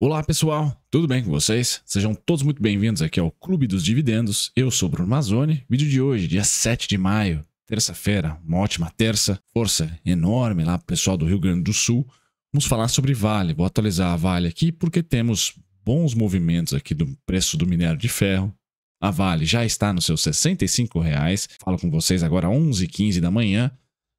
Olá pessoal, tudo bem com vocês? Sejam todos muito bem-vindos aqui ao Clube dos Dividendos. Eu sou Bruno Mazzoni. Vídeo de hoje, dia 7 de maio, terça-feira, uma ótima terça. Força enorme lá pro pessoal do Rio Grande do Sul. Vamos falar sobre Vale. Vou atualizar a Vale aqui porque temos bons movimentos aqui do preço do minério de ferro. A Vale já está nos seus R$ 65,00. Falo com vocês agora às 11h15 da manhã.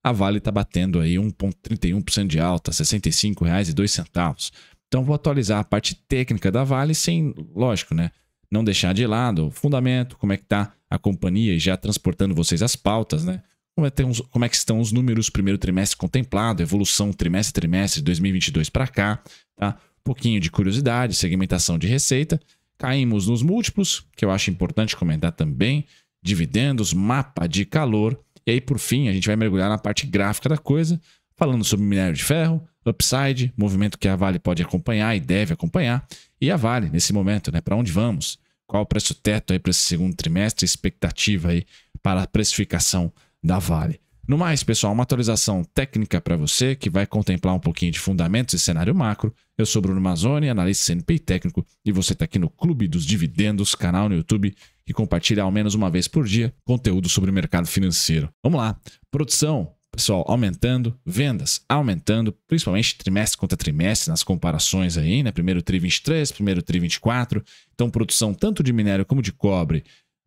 A Vale está batendo aí 1,31% de alta, R$ 65,02. Então vou atualizar a parte técnica da Vale sem, lógico, né? Não deixar de lado o fundamento, como é que tá a companhia já transportando vocês as pautas, né? Como é, uns, como é que estão os números primeiro trimestre contemplado, evolução trimestre trimestre de 2022 para cá, tá? Um pouquinho de curiosidade, segmentação de receita. Caímos nos múltiplos, que eu acho importante comentar também, dividendos, mapa de calor. E aí, por fim, a gente vai mergulhar na parte gráfica da coisa, falando sobre minério de ferro, upside, movimento que a Vale pode acompanhar e deve acompanhar, e a Vale nesse momento, né? Para onde vamos? Qual o preço teto aí para esse segundo trimestre? Expectativa aí para a precificação da Vale. No mais, pessoal, uma atualização técnica para você que vai contemplar um pouquinho de fundamentos e cenário macro. Eu sou Bruno Mazzoni, analista CNPI técnico, e você está aqui no Clube dos Dividendos, canal no YouTube que compartilha ao menos uma vez por dia conteúdo sobre o mercado financeiro. Vamos lá. Produção pessoal aumentando, vendas aumentando, principalmente trimestre contra trimestre nas comparações aí, né? Primeiro tri 23, primeiro tri 24. Então, produção tanto de minério como de cobre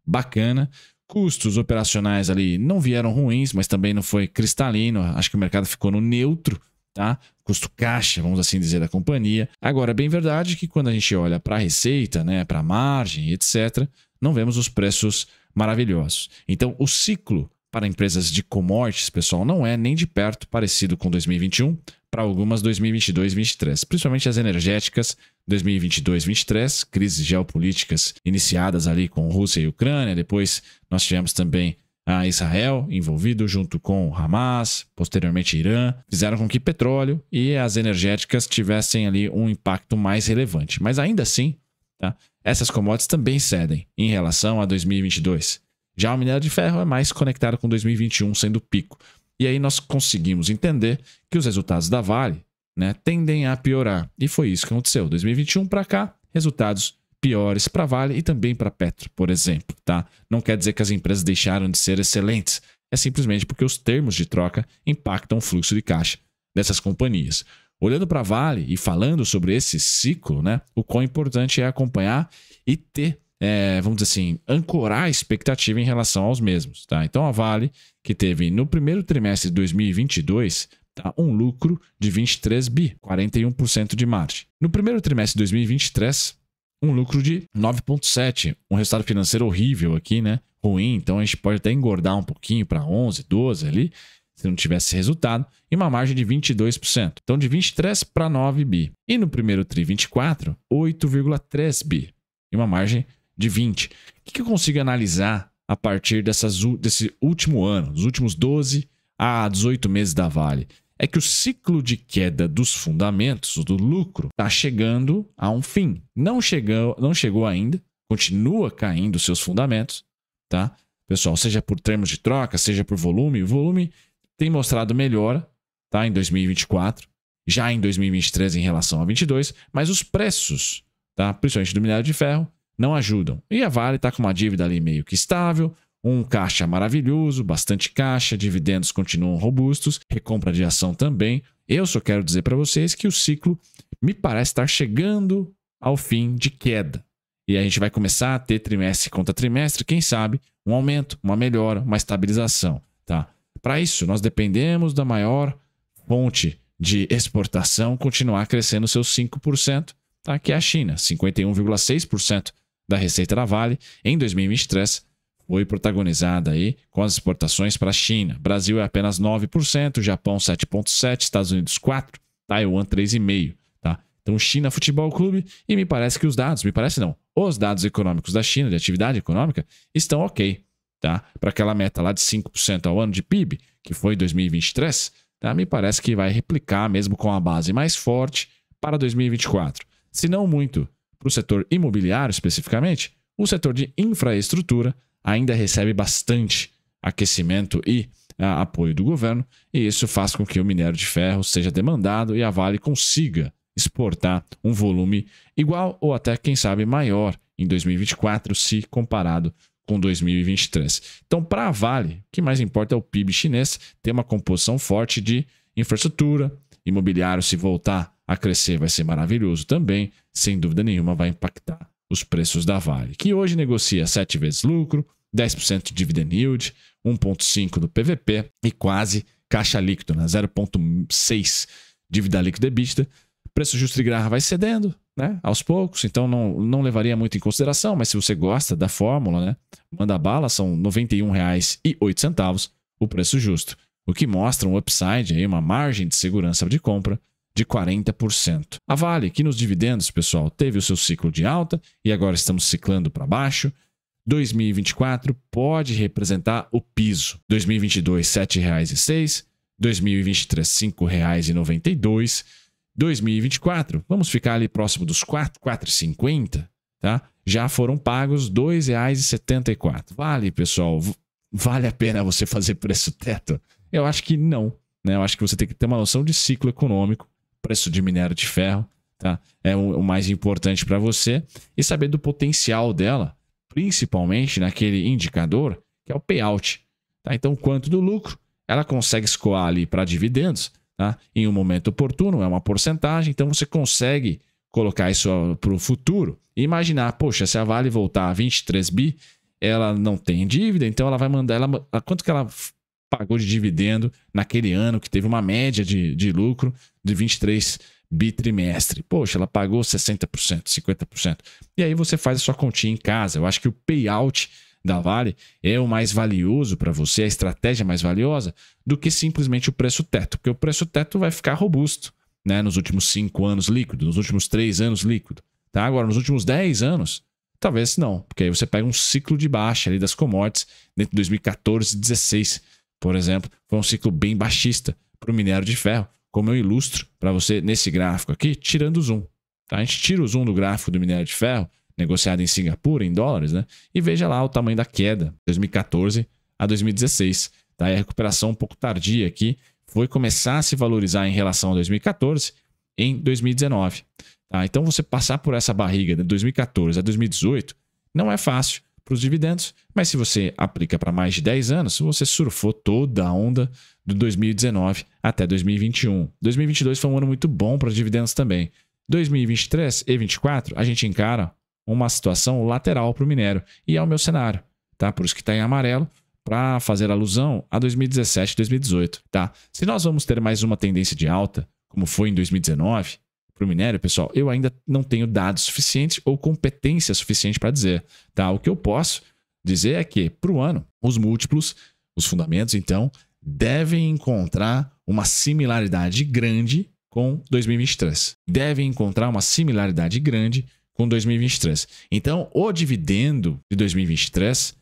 bacana. Custos operacionais ali não vieram ruins, mas também não foi cristalino. Acho que o mercado ficou no neutro, tá? Custo caixa, vamos assim dizer, da companhia. Agora, é bem verdade que quando a gente olha para a receita, né, para margem, etc., não vemos os preços maravilhosos. Então, o ciclo para empresas de commodities, pessoal, não é nem de perto parecido com 2021, para algumas 2022 2023 principalmente as energéticas 2022 2023 crises geopolíticas iniciadas ali com Rússia e Ucrânia, depois nós tivemos também a Israel envolvido junto com Hamas, posteriormente Irã, fizeram com que petróleo e as energéticas tivessem ali um impacto mais relevante. Mas ainda assim, tá? essas commodities também cedem em relação a 2022. Já o minério de ferro é mais conectado com 2021 sendo pico. E aí nós conseguimos entender que os resultados da Vale né, tendem a piorar. E foi isso que aconteceu. 2021 para cá, resultados piores para Vale e também para Petro, por exemplo. Tá? Não quer dizer que as empresas deixaram de ser excelentes. É simplesmente porque os termos de troca impactam o fluxo de caixa dessas companhias. Olhando para Vale e falando sobre esse ciclo, né, o quão importante é acompanhar e ter é, vamos dizer assim, ancorar a expectativa em relação aos mesmos. Tá? Então, a Vale, que teve no primeiro trimestre de 2022 tá? um lucro de 23 bi, 41% de margem. No primeiro trimestre de 2023, um lucro de 9,7, um resultado financeiro horrível aqui, né? Ruim, então a gente pode até engordar um pouquinho para 11, 12 ali, se não tivesse resultado, e uma margem de 22%. Então de 23 para 9 bi. E no primeiro tri 24, 8,3 bi. E uma margem de 20. O que, que eu consigo analisar a partir dessas, desse último ano, dos últimos 12 a 18 meses da Vale? É que o ciclo de queda dos fundamentos, do lucro, está chegando a um fim. Não chegou, não chegou ainda, continua caindo seus fundamentos, tá? Pessoal, seja por termos de troca, seja por volume, o volume tem mostrado melhora, tá? Em 2024, já em 2023 em relação a 22, mas os preços, tá? Principalmente do minério de ferro, não ajudam. E a Vale está com uma dívida ali meio que estável, um caixa maravilhoso, bastante caixa, dividendos continuam robustos, recompra de ação também. Eu só quero dizer para vocês que o ciclo me parece estar chegando ao fim de queda. E a gente vai começar a ter trimestre contra trimestre, quem sabe, um aumento, uma melhora, uma estabilização. Tá? Para isso, nós dependemos da maior fonte de exportação continuar crescendo seus 5%, tá? que é a China, 51,6% da receita da Vale em 2023 foi protagonizada aí com as exportações para a China. Brasil é apenas 9%, Japão 7,7%, Estados Unidos 4%, Taiwan 3,5%. Tá? Então, China Futebol Clube, e me parece que os dados, me parece não, os dados econômicos da China, de atividade econômica, estão ok. Tá? Para aquela meta lá de 5% ao ano de PIB, que foi 2023, tá? me parece que vai replicar, mesmo com a base mais forte, para 2024. Se não muito, para o setor imobiliário especificamente, o setor de infraestrutura ainda recebe bastante aquecimento e a, ah, apoio do governo, e isso faz com que o minério de ferro seja demandado e a Vale consiga exportar um volume igual ou até, quem sabe, maior em 2024, se comparado com 2023. Então, para a Vale, o que mais importa é o PIB chinês ter uma composição forte de infraestrutura, imobiliário se voltar a crescer vai ser maravilhoso também, sem dúvida nenhuma vai impactar os preços da Vale, que hoje negocia 7 vezes lucro, 10% de dividend yield, 1,5% do PVP e quase caixa líquido, né? 0,6% dívida líquida EBITDA. Preço justo de graça vai cedendo né? aos poucos, então não, não levaria muito em consideração, mas se você gosta da fórmula, né? manda bala, são R$ 91,08 o preço justo, o que mostra um upside, aí, uma margem de segurança de compra de 40%. A Vale, que nos dividendos, pessoal, teve o seu ciclo de alta e agora estamos ciclando para baixo. 2024 pode representar o piso. 2022, R$ 7,06. 2023, R$ 5,92. 2024, vamos ficar ali próximo dos 4,50, tá? Já foram pagos R$ 2,74. Vale, pessoal, vale a pena você fazer preço teto? Eu acho que não. Né? Eu acho que você tem que ter uma noção de ciclo econômico preço de minério de ferro, tá? É o, o mais importante para você e saber do potencial dela, principalmente naquele indicador que é o payout, tá? Então, quanto do lucro ela consegue escoar ali para dividendos, tá? Em um momento oportuno, é uma porcentagem, então você consegue colocar isso para o futuro e imaginar, poxa, se a Vale voltar a 23 bi, ela não tem dívida, então ela vai mandar ela quanto que ela pagou de dividendo naquele ano que teve uma média de, de lucro de 23 bitrimestre. Poxa, ela pagou 60%, 50%. E aí você faz a sua continha em casa. Eu acho que o payout da Vale é o mais valioso para você, é a estratégia mais valiosa, do que simplesmente o preço teto, porque o preço teto vai ficar robusto né, nos últimos 5 anos líquido, nos últimos 3 anos líquido. Tá? Agora, nos últimos 10 anos, talvez não, porque aí você pega um ciclo de baixa ali das commodities dentro de 2014 e 2016 por exemplo, foi um ciclo bem baixista para o minério de ferro, como eu ilustro para você nesse gráfico aqui, tirando o zoom. Tá? A gente tira o zoom do gráfico do minério de ferro, negociado em Singapura, em dólares, né? E veja lá o tamanho da queda, 2014 a 2016. Tá? E a recuperação um pouco tardia aqui foi começar a se valorizar em relação a 2014 em 2019. Tá? Então você passar por essa barriga de 2014 a 2018 não é fácil, para os dividendos, mas se você aplica para mais de 10 anos, você surfou toda a onda do 2019 até 2021. 2022 foi um ano muito bom para os dividendos também. 2023 e 2024, a gente encara uma situação lateral para o minério, e é o meu cenário, tá? Por isso que está em amarelo, para fazer alusão a 2017 2018, tá? Se nós vamos ter mais uma tendência de alta, como foi em 2019, para o minério, pessoal, eu ainda não tenho dados suficientes ou competência suficiente para dizer. Tá? O que eu posso dizer é que, para o ano, os múltiplos, os fundamentos, então, devem encontrar uma similaridade grande com 2023. Devem encontrar uma similaridade grande com 2023. Então, o dividendo de 2023,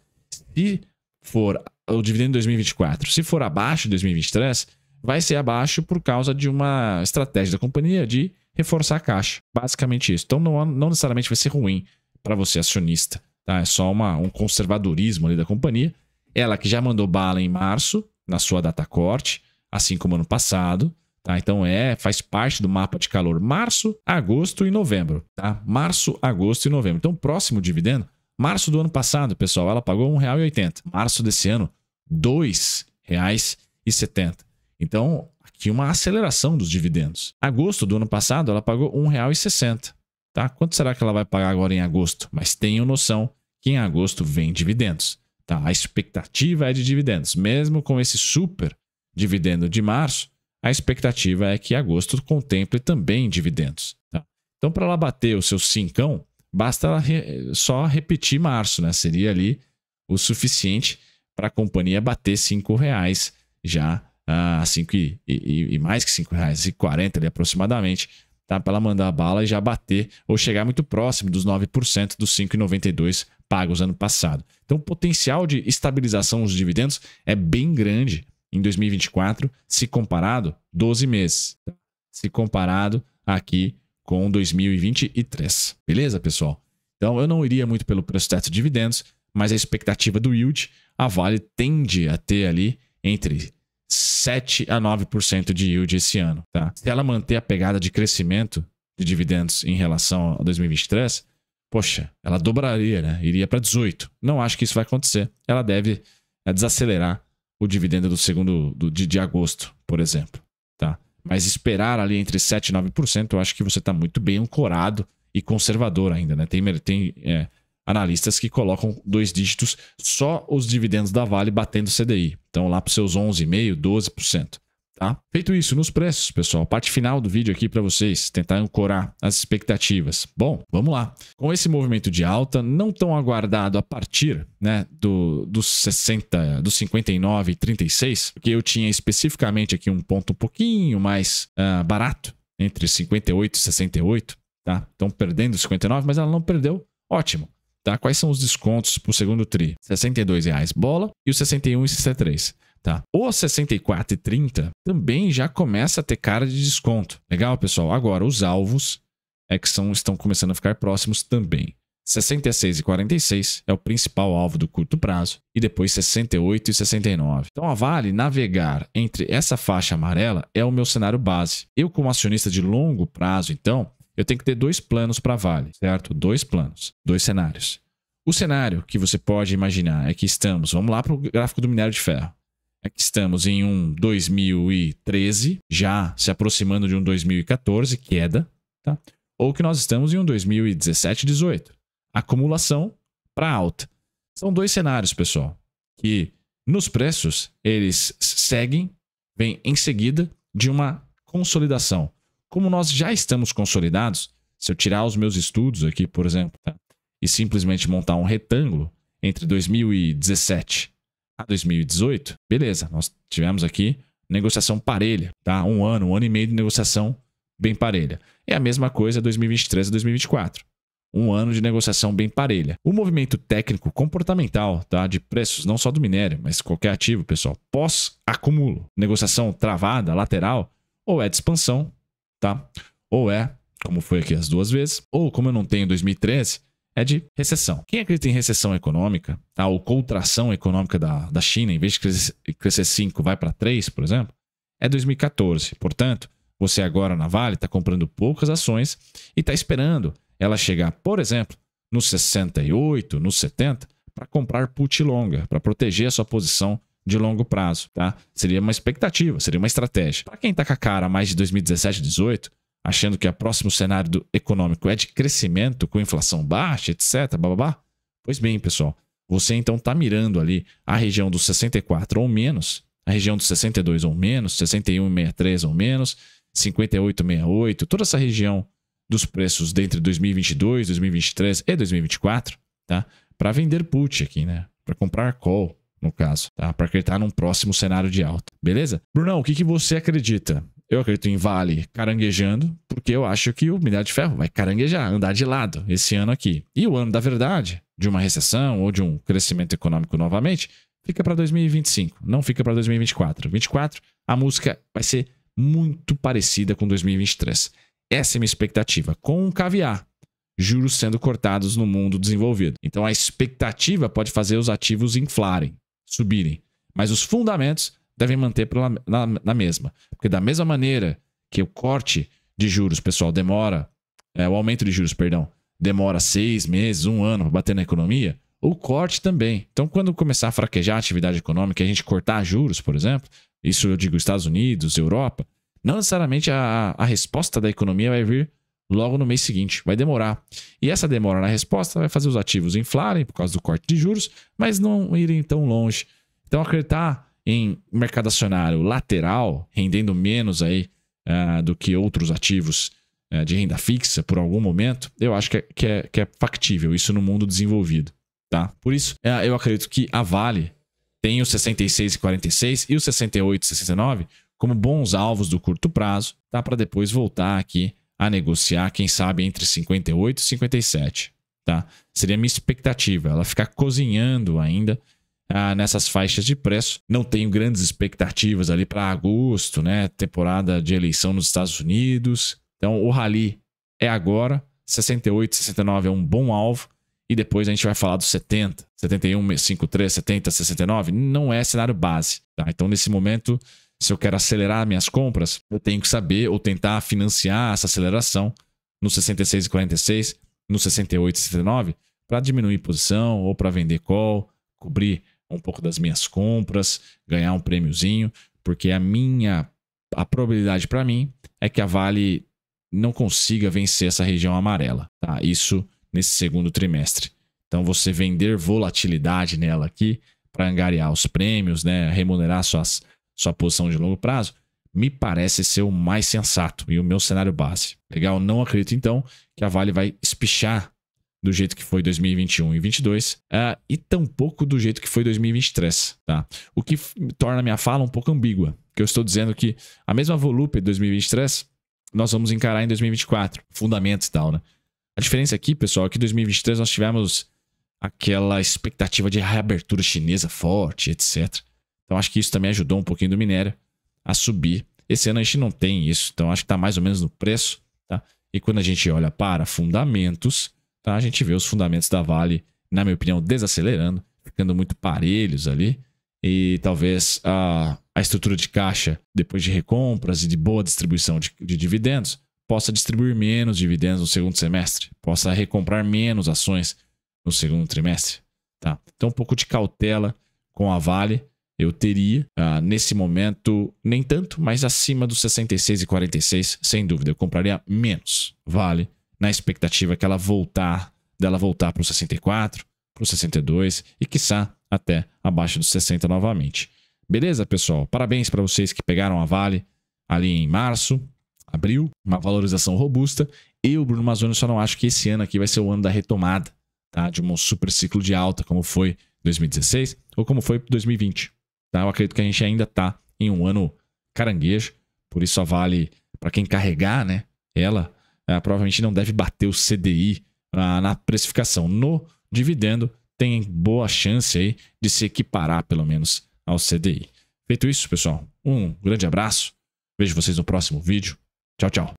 se for o dividendo de 2024, se for abaixo de 2023, vai ser abaixo por causa de uma estratégia da companhia de reforçar a caixa. Basicamente isso. Então não, não necessariamente vai ser ruim para você acionista. Tá? É só uma, um conservadorismo ali da companhia. Ela que já mandou bala em março, na sua data corte, assim como ano passado. Tá? Então é, faz parte do mapa de calor março, agosto e novembro. Tá? Março, agosto e novembro. Então, próximo dividendo, março do ano passado, pessoal, ela pagou R$1,80. Março desse ano, R$2,70. Então, tinha uma aceleração dos dividendos. Agosto do ano passado, ela pagou R$ 1,60. Tá? Quanto será que ela vai pagar agora em agosto? Mas tenham noção que em agosto vem dividendos. Tá? A expectativa é de dividendos. Mesmo com esse super dividendo de março, a expectativa é que agosto contemple também dividendos. Tá? Então, para ela bater o seu cincão, basta ela re... só repetir março. Né? Seria ali o suficiente para a companhia bater R$ reais já a ah, 5 e, e, e, mais que 5 reais, e 40 ali aproximadamente, tá? Para ela mandar a bala e já bater ou chegar muito próximo dos 9% dos 5,92 pagos ano passado. Então o potencial de estabilização dos dividendos é bem grande em 2024, se comparado 12 meses, tá? se comparado aqui com 2023. Beleza, pessoal? Então eu não iria muito pelo preço teto de dividendos, mas a expectativa do yield, a Vale tende a ter ali entre 7 a 9% de yield esse ano. Tá? Se ela manter a pegada de crescimento de dividendos em relação a 2023, poxa, ela dobraria, né? Iria para 18. Não acho que isso vai acontecer. Ela deve é, desacelerar o dividendo do segundo do, de, de agosto, por exemplo. Tá? Mas esperar ali entre 7 e 9%, eu acho que você está muito bem ancorado e conservador ainda, né? Tem, tem é, analistas que colocam dois dígitos só os dividendos da Vale batendo CDI. Então lá para os seus 11,5%, 12%. Tá? Feito isso, nos preços, pessoal, parte final do vídeo aqui para vocês, tentar ancorar as expectativas. Bom, vamos lá. Com esse movimento de alta, não tão aguardado a partir né, do, dos 60, dos 59 e 36, porque eu tinha especificamente aqui um ponto um pouquinho mais uh, barato, entre 58 e 68, tá? Então perdendo 59, mas ela não perdeu, ótimo tá? Quais são os descontos pro segundo tri? R$ 62,00 bola e o 61,63. Tá? O 64,30 também já começa a ter cara de desconto. Legal, pessoal? Agora, os alvos é que são, estão começando a ficar próximos também. 66 e 46 é o principal alvo do curto prazo e depois 68 e 69. Então a Vale navegar entre essa faixa amarela é o meu cenário base. Eu como acionista de longo prazo, então, eu tenho que ter dois planos para Vale, certo? Dois planos, dois cenários. O cenário que você pode imaginar é que estamos, vamos lá para o gráfico do minério de ferro. É que estamos em um 2013, já se aproximando de um 2014, queda, tá? Ou que nós estamos em um 2017, 18, acumulação para alta. São dois cenários, pessoal, que nos preços eles seguem, vem em seguida de uma consolidação. Como nós já estamos consolidados, se eu tirar os meus estudos aqui, por exemplo, tá? e simplesmente montar um retângulo entre 2017 a 2018, beleza, nós tivemos aqui negociação parelha, tá? Um ano, um ano e meio de negociação bem parelha. É a mesma coisa 2023 a 2024. Um ano de negociação bem parelha. O movimento técnico comportamental, tá? De preços, não só do minério, mas qualquer ativo, pessoal, pós-acumulo, negociação travada, lateral, ou é de expansão, tá? Ou é, como foi aqui as duas vezes, ou como eu não tenho 2013, é de recessão. Quem acredita em recessão econômica, tá? ou contração econômica da, da China, em vez de crescer, crescer 5, vai para 3, por exemplo, é 2014. Portanto, você agora na Vale está comprando poucas ações e está esperando ela chegar, por exemplo, nos 68, nos 70, para comprar put longa, para proteger a sua posição de longo prazo, tá? Seria uma expectativa, seria uma estratégia. Para quem está com a cara mais de 2017, 2018, achando que o próximo cenário econômico é de crescimento com inflação baixa, etc, babá. Pois bem, pessoal, você então está mirando ali a região dos 64 ou menos, a região dos 62 ou menos, 61,63 ou menos, 58,68, toda essa região dos preços dentre 2022, 2023 e 2024, tá? Para vender put aqui, né? Para comprar call no caso, tá? Para acreditar num próximo cenário de alta. Beleza? Brunão, o que, que você acredita? Eu acredito em Vale caranguejando, porque eu acho que o minério de ferro vai caranguejar, andar de lado esse ano aqui. E o ano da verdade, de uma recessão ou de um crescimento econômico novamente, fica para 2025, não fica para 2024. 24, a música vai ser muito parecida com 2023. Essa é minha expectativa, com um caviar. Juros sendo cortados no mundo desenvolvido. Então a expectativa pode fazer os ativos inflarem subirem. Mas os fundamentos devem manter pela, na, na, mesma. Porque da mesma maneira que o corte de juros, pessoal, demora, é, o aumento de juros, perdão, demora seis meses, um ano para bater na economia, o corte também. Então, quando começar a fraquejar a atividade econômica, a gente cortar juros, por exemplo, isso eu digo Estados Unidos, Europa, não necessariamente a, a resposta da economia vai vir logo no mês seguinte. Vai demorar. E essa demora na resposta vai fazer os ativos inflarem por causa do corte de juros, mas não irem tão longe. Então, acreditar em mercado acionário lateral, rendendo menos aí uh, do que outros ativos uh, de renda fixa por algum momento, eu acho que é, que é, que é factível, isso no mundo desenvolvido. Tá? Por isso, uh, eu acredito que a Vale tem os 66 e 46 e 68 e 69 como bons alvos do curto prazo, tá? Para depois voltar aqui a negociar, quem sabe, entre 58 e 57. Tá? Seria minha expectativa, ela ficar cozinhando ainda ah, nessas faixas de preço. Não tenho grandes expectativas ali para agosto, né? Temporada de eleição nos Estados Unidos. Então, o rally é agora. 68, 69 é um bom alvo. E depois a gente vai falar dos 70, 71, 53, 70, 69. Não é cenário base. Tá? Então, nesse momento, se eu quero acelerar minhas compras, eu tenho que saber ou tentar financiar essa aceleração no 66 e 46, no 68 e 69, para diminuir posição ou para vender call, cobrir um pouco das minhas compras, ganhar um prêmiozinho, porque a minha a probabilidade para mim é que a Vale não consiga vencer essa região amarela, tá? Isso nesse segundo trimestre. Então você vender volatilidade nela aqui para angariar os prêmios, né, remunerar suas sua posição de longo prazo, me parece ser o mais sensato e o meu cenário base. Legal? Não acredito, então, que a Vale vai espichar do jeito que foi 2021 e 22 uh, ah, e tampouco do jeito que foi 2023, tá? O que torna minha fala um pouco ambígua, que eu estou dizendo que a mesma volúpia de 2023 nós vamos encarar em 2024, fundamentos e tal, né? A diferença aqui, pessoal, é que em 2023 nós tivemos aquela expectativa de reabertura chinesa forte, etc. Então acho que isso também ajudou um pouquinho do minério a subir. Esse ano a gente não tem isso, então acho que está mais ou menos no preço. Tá? E quando a gente olha para fundamentos, tá? a gente vê os fundamentos da Vale, na minha opinião, desacelerando, ficando muito parelhos ali. E talvez a, a estrutura de caixa, depois de recompras e de boa distribuição de, de dividendos, possa distribuir menos dividendos no segundo semestre, possa recomprar menos ações no segundo trimestre. Tá? Então, um pouco de cautela com a Vale eu teria ah, nesse momento nem tanto, mas acima dos 66 e 46, sem dúvida, eu compraria menos. Vale na expectativa que ela voltar, dela voltar para o 64, para o 62 e quiçá até abaixo dos 60 novamente. Beleza, pessoal? Parabéns para vocês que pegaram a Vale ali em março, abril, uma valorização robusta. Eu, Bruno Mazzoni, só não acho que esse ano aqui vai ser o ano da retomada, tá? De um super ciclo de alta, como foi 2016 ou como foi 2020. Tá? Eu acredito que a gente ainda está em um ano caranguejo, por isso só vale para quem carregar, né? Ela é, provavelmente não deve bater o CDI ah, na precificação. No dividendo, tem boa chance aí de se equiparar, pelo menos, ao CDI. Feito isso, pessoal, um grande abraço. Vejo vocês no próximo vídeo. Tchau, tchau.